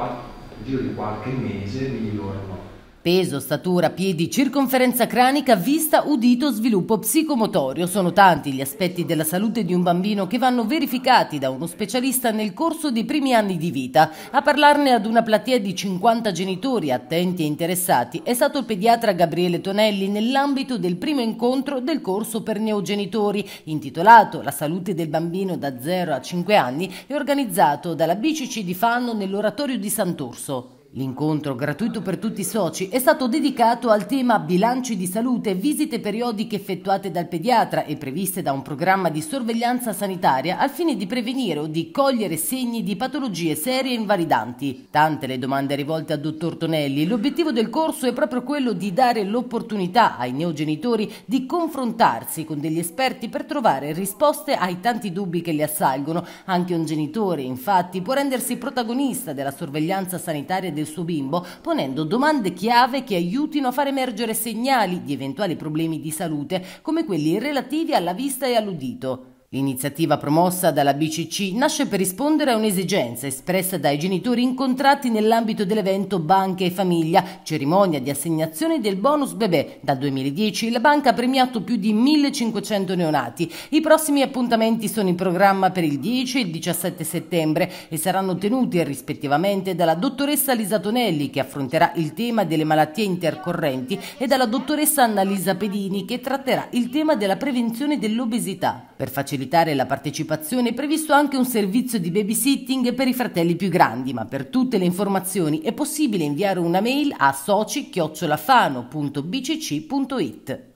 nel giro di qualche mese migliorano Peso, statura, piedi, circonferenza cranica, vista, udito, sviluppo psicomotorio. Sono tanti gli aspetti della salute di un bambino che vanno verificati da uno specialista nel corso dei primi anni di vita. A parlarne ad una platea di 50 genitori attenti e interessati è stato il pediatra Gabriele Tonelli nell'ambito del primo incontro del corso per neogenitori intitolato La salute del bambino da 0 a 5 anni e organizzato dalla BCC di Fanno nell'oratorio di Sant'Urso. L'incontro, gratuito per tutti i soci, è stato dedicato al tema bilanci di salute, visite periodiche effettuate dal pediatra e previste da un programma di sorveglianza sanitaria al fine di prevenire o di cogliere segni di patologie serie e invalidanti. Tante le domande rivolte al dottor Tonelli, l'obiettivo del corso è proprio quello di dare l'opportunità ai neogenitori di confrontarsi con degli esperti per trovare risposte ai tanti dubbi che li assalgono. Anche un genitore, infatti, può rendersi protagonista della sorveglianza sanitaria del suo bimbo ponendo domande chiave che aiutino a far emergere segnali di eventuali problemi di salute come quelli relativi alla vista e all'udito. L'iniziativa promossa dalla BCC nasce per rispondere a un'esigenza espressa dai genitori incontrati nell'ambito dell'evento Banche e Famiglia, cerimonia di assegnazione del bonus bebè. Dal 2010 la banca ha premiato più di 1500 neonati. I prossimi appuntamenti sono in programma per il 10 e il 17 settembre e saranno tenuti rispettivamente dalla dottoressa Lisa Tonelli che affronterà il tema delle malattie intercorrenti e dalla dottoressa Annalisa Pedini che tratterà il tema della prevenzione dell'obesità. Per facilitare facilitare la partecipazione è previsto anche un servizio di babysitting per i fratelli più grandi, ma per tutte le informazioni è possibile inviare una mail a soci-fano.bcc.it.